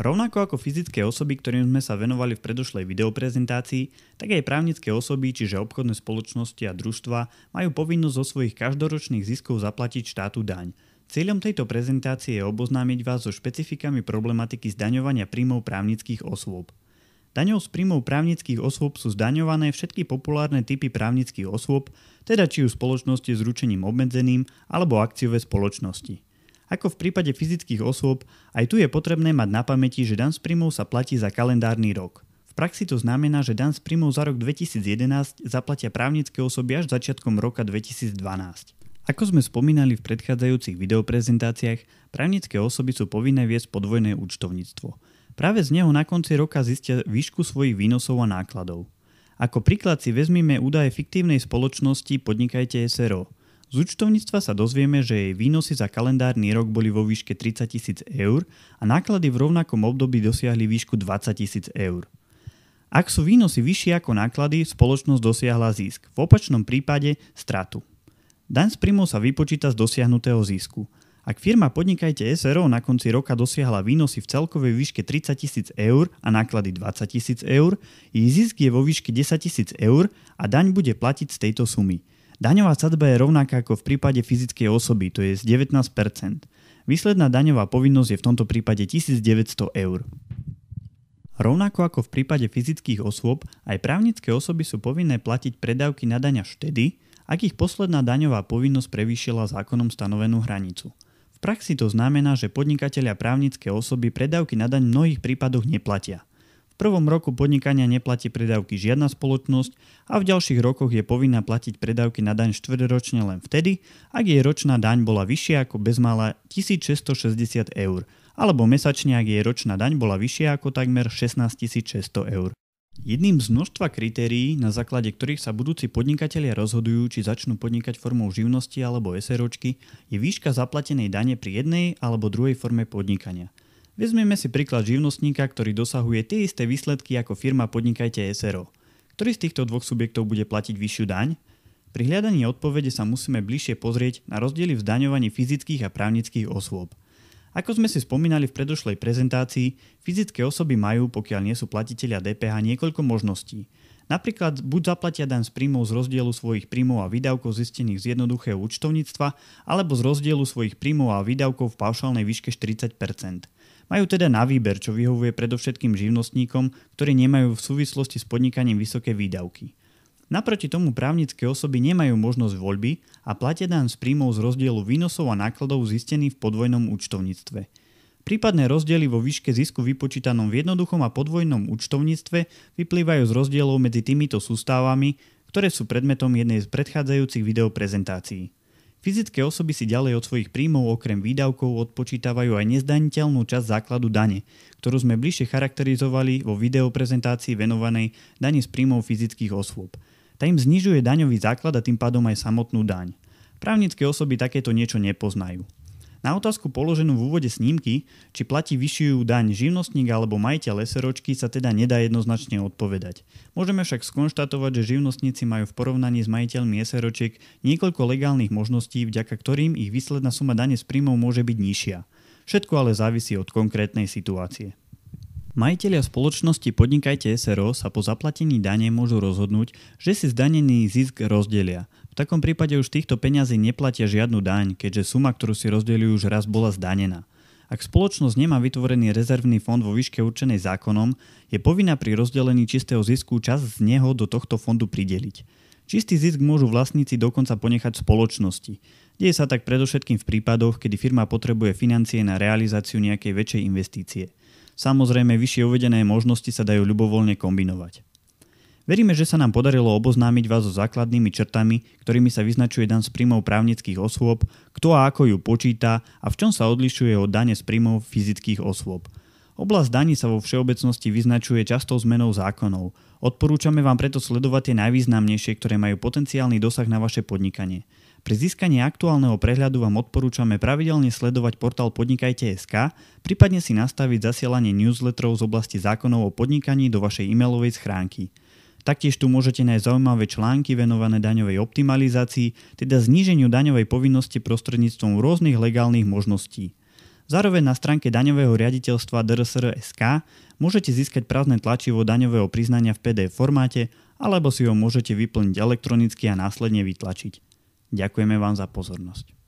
Rovnako ako fyzické osoby, ktorým sme sa venovali v predošlej videoprezentácii, tak aj právnické osoby, čiže obchodné spoločnosti a družstva, majú povinnosť zo svojich každoročných ziskov zaplatiť štátu daň. Cieľom tejto prezentácie je oboznámiť vás so špecifikami problematiky zdaňovania príjmov právnických osôb. Daňou z príjmov právnických osôb sú zdaňované všetky populárne typy právnických osôb, teda či už spoločnosti s ručením obmedzeným alebo akciové spoločnosti. Ako v prípade fyzických osôb, aj tu je potrebné mať na pamäti, že dan z príjmov sa platí za kalendárny rok. V praxi to znamená, že dan z príjmov za rok 2011 zaplatia právnické osoby až začiatkom roka 2012. Ako sme spomínali v predchádzajúcich videoprezentáciách, právnické osoby sú povinné viesť podvojné účtovníctvo. Práve z neho na konci roka zistia výšku svojich výnosov a nákladov. Ako príklad si vezmime údaje fiktívnej spoločnosti Podnikajte SRO – z účtovníctva sa dozvieme, že jej výnosy za kalendárny rok boli vo výške 30 tisíc eur a náklady v rovnakom období dosiahli výšku 20 tisíc eur. Ak sú výnosy vyššie ako náklady, spoločnosť dosiahla zisk, v opačnom prípade stratu. Daň z príjmov sa vypočíta z dosiahnutého zisku. Ak firma Podnikajte SRO na konci roka dosiahla výnosy v celkovej výške 30 tisíc eur a náklady 20 tisíc eur, jej zisk je vo výške 10 tisíc eur a daň bude platiť z tejto sumy – Daňová sadzba je rovnaká ako v prípade fyzickej osoby, to je z 19%. Výsledná daňová povinnosť je v tomto prípade 1900 eur. Rovnako ako v prípade fyzických osôb, aj právnické osoby sú povinné platiť predávky na daň až vtedy, ak ich posledná daňová povinnosť prevýšila zákonom stanovenú hranicu. V praxi to znamená, že podnikatelia právnické osoby predávky na daň v mnohých prípadoch neplatia – prvom roku podnikania neplatí predávky žiadna spoločnosť a v ďalších rokoch je povinná platiť predávky na daň štvrťročne len vtedy, ak jej ročná daň bola vyššia ako bezmála 1660 eur, alebo mesačne, ak jej ročná daň bola vyššia ako takmer 16 600 eur. Jedným z množstva kritérií, na základe ktorých sa budúci podnikatelia rozhodujú, či začnú podnikať formou živnosti alebo SROčky, je výška zaplatenej dane pri jednej alebo druhej forme podnikania – Vezmeme si príklad živnostníka, ktorý dosahuje tie isté výsledky ako firma Podnikajte SRO. Ktorý z týchto dvoch subjektov bude platiť vyššiu daň? Pri hľadaní odpovede sa musíme bližšie pozrieť na rozdiely v zdaňovaní fyzických a právnických osôb. Ako sme si spomínali v predošlej prezentácii, fyzické osoby majú, pokiaľ nie sú platiteľia DPH, niekoľko možností. Napríklad buď zaplatia daň z príjmov z rozdielu svojich príjmov a výdavkov zistených z jednoduchého účtovníctva, alebo z rozdielu svojich príjmov a výdavkov v paušálnej výške 40 majú teda na výber, čo vyhovuje predovšetkým živnostníkom, ktorí nemajú v súvislosti s podnikaním vysoké výdavky. Naproti tomu právnické osoby nemajú možnosť voľby a platia dan z príjmov z rozdielu výnosov a nákladov zistených v podvojnom účtovníctve. Prípadné rozdiely vo výške zisku vypočítanom v jednoduchom a podvojnom účtovníctve vyplývajú z rozdielov medzi týmito sústavami, ktoré sú predmetom jednej z predchádzajúcich videoprezentácií. Fyzické osoby si ďalej od svojich príjmov okrem výdavkov odpočítavajú aj nezdaniteľnú časť základu dane, ktorú sme bližšie charakterizovali vo videoprezentácii venovanej dane z príjmov fyzických osôb. Tá im znižuje daňový základ a tým pádom aj samotnú daň. Právnické osoby takéto niečo nepoznajú. Na otázku položenú v úvode snímky, či platí vyššiu daň živnostník alebo majiteľ leseročky, sa teda nedá jednoznačne odpovedať. Môžeme však skonštatovať, že živnostníci majú v porovnaní s majiteľmi SROčiek niekoľko legálnych možností, vďaka ktorým ich výsledná suma dane z príjmov môže byť nižšia. Všetko ale závisí od konkrétnej situácie. Majiteľia spoločnosti Podnikajte SRO sa po zaplatení dane môžu rozhodnúť, že si zdanený zisk rozdelia. V takom prípade už týchto peňazí neplatia žiadnu daň, keďže suma, ktorú si rozdeľujú už raz bola zdanená. Ak spoločnosť nemá vytvorený rezervný fond vo výške určenej zákonom, je povinná pri rozdelení čistého zisku čas z neho do tohto fondu prideliť. Čistý zisk môžu vlastníci dokonca ponechať spoločnosti. Deje sa tak predovšetkým v prípadoch, kedy firma potrebuje financie na realizáciu nejakej väčšej investície – Samozrejme, vyššie uvedené možnosti sa dajú ľubovoľne kombinovať. Veríme, že sa nám podarilo oboznámiť vás so základnými črtami, ktorými sa vyznačuje dan z príjmov právnických osôb, kto a ako ju počíta a v čom sa odlišuje od dane z príjmov fyzických osôb. Oblasť daní sa vo všeobecnosti vyznačuje častou zmenou zákonov. Odporúčame vám preto sledovať tie najvýznamnejšie, ktoré majú potenciálny dosah na vaše podnikanie. Pri získaní aktuálneho prehľadu vám odporúčame pravidelne sledovať portál Podnikajte.sk, prípadne si nastaviť zasielanie newsletterov z oblasti zákonov o podnikaní do vašej e-mailovej schránky. Taktiež tu môžete nájsť zaujímavé články venované daňovej optimalizácii, teda zníženiu daňovej povinnosti prostredníctvom rôznych legálnych možností. Zároveň na stránke daňového riaditeľstva DRSR.sk er er môžete získať prázdne tlačivo daňového priznania v PDF formáte alebo si ho môžete vyplniť elektronicky a následne vytlačiť. Ďakujeme vám za pozornosť.